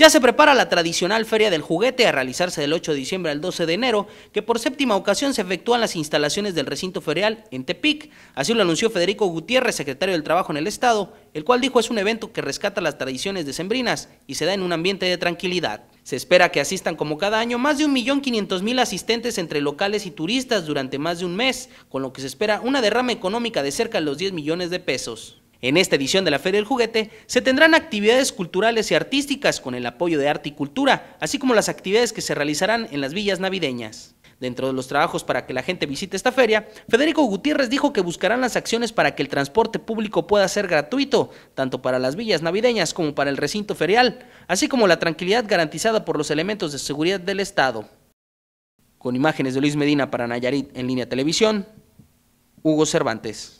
Ya se prepara la tradicional Feria del Juguete a realizarse del 8 de diciembre al 12 de enero, que por séptima ocasión se efectúan las instalaciones del recinto ferial en Tepic. Así lo anunció Federico Gutiérrez, secretario del Trabajo en el Estado, el cual dijo es un evento que rescata las tradiciones decembrinas y se da en un ambiente de tranquilidad. Se espera que asistan como cada año más de 1.500.000 asistentes entre locales y turistas durante más de un mes, con lo que se espera una derrama económica de cerca de los 10 millones de pesos. En esta edición de la Feria del Juguete se tendrán actividades culturales y artísticas con el apoyo de Arte y Cultura, así como las actividades que se realizarán en las villas navideñas. Dentro de los trabajos para que la gente visite esta feria, Federico Gutiérrez dijo que buscarán las acciones para que el transporte público pueda ser gratuito, tanto para las villas navideñas como para el recinto ferial, así como la tranquilidad garantizada por los elementos de seguridad del Estado. Con imágenes de Luis Medina para Nayarit en línea televisión, Hugo Cervantes.